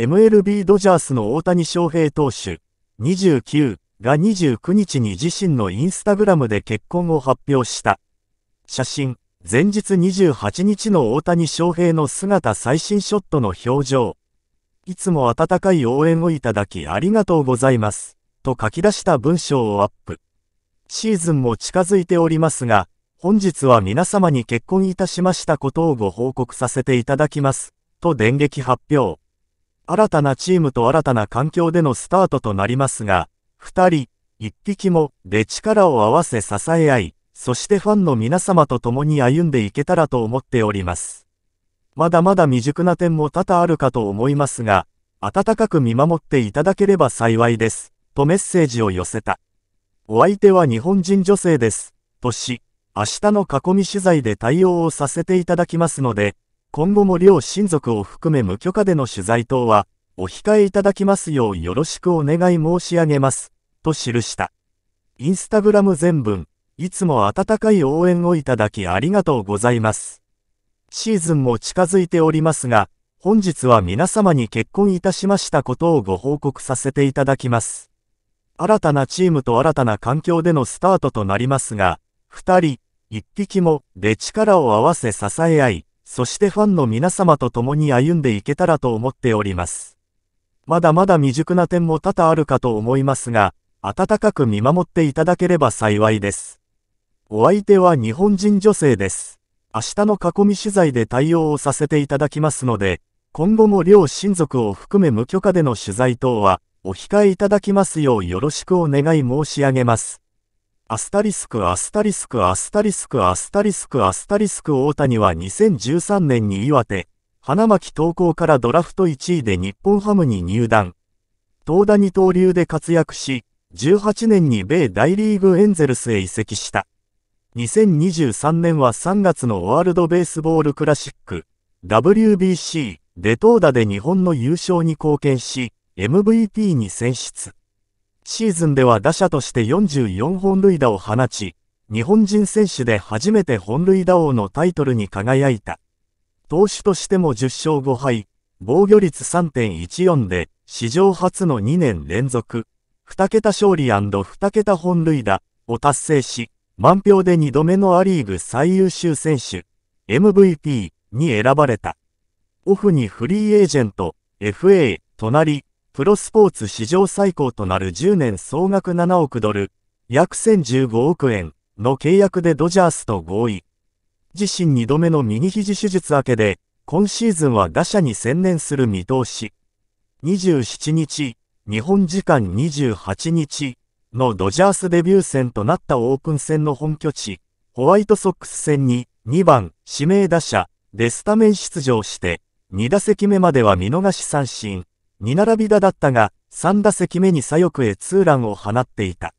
MLB ドジャースの大谷翔平投手、29が29日に自身のインスタグラムで結婚を発表した。写真、前日28日の大谷翔平の姿最新ショットの表情。いつも温かい応援をいただきありがとうございます。と書き出した文章をアップ。シーズンも近づいておりますが、本日は皆様に結婚いたしましたことをご報告させていただきます。と電撃発表。新たなチームと新たな環境でのスタートとなりますが、2人、1匹もで力を合わせ支え合い、そしてファンの皆様と共に歩んでいけたらと思っております。まだまだ未熟な点も多々あるかと思いますが、温かく見守っていただければ幸いです、とメッセージを寄せた。お相手は日本人女性です、とし、明日の囲み取材で対応をさせていただきますので、今後も両親族を含め無許可での取材等は、お控えいただきますようよろしくお願い申し上げます、と記した。インスタグラム全文、いつも温かい応援をいただきありがとうございます。シーズンも近づいておりますが、本日は皆様に結婚いたしましたことをご報告させていただきます。新たなチームと新たな環境でのスタートとなりますが、二人、一匹も、で力を合わせ支え合い、そしてファンの皆様と共に歩んでいけたらと思っております。まだまだ未熟な点も多々あるかと思いますが、温かく見守っていただければ幸いです。お相手は日本人女性です。明日の囲み取材で対応をさせていただきますので、今後も両親族を含め無許可での取材等は、お控えいただきますようよろしくお願い申し上げます。アスタリスクアスタリスクアスタリスクアスタリスクアスタリスク大谷は2013年に岩手、花巻投稿からドラフト1位で日本ハムに入団。東田二刀流で活躍し、18年に米大リーグエンゼルスへ移籍した。2023年は3月のワールドベースボールクラシック、WBC で投打で日本の優勝に貢献し、MVP に選出。シーズンでは打者として44本塁打を放ち、日本人選手で初めて本塁打王のタイトルに輝いた。投手としても10勝5敗、防御率3.14で、史上初の2年連続、2桁勝利 &2 桁本塁打を達成し、満票で2度目のア・リーグ最優秀選手、MVP に選ばれた。オフにフリーエージェント、FA、隣、プロスポーツ史上最高となる10年総額7億ドル、約1015億円の契約でドジャースと合意。自身2度目の右肘手術明けで、今シーズンは打者に専念する見通し。27日、日本時間28日のドジャースデビュー戦となったオープン戦の本拠地、ホワイトソックス戦に2番指名打者でスタメン出場して、2打席目までは見逃し三振。2並びだだったが、3打席目に左翼へツーランを放っていた。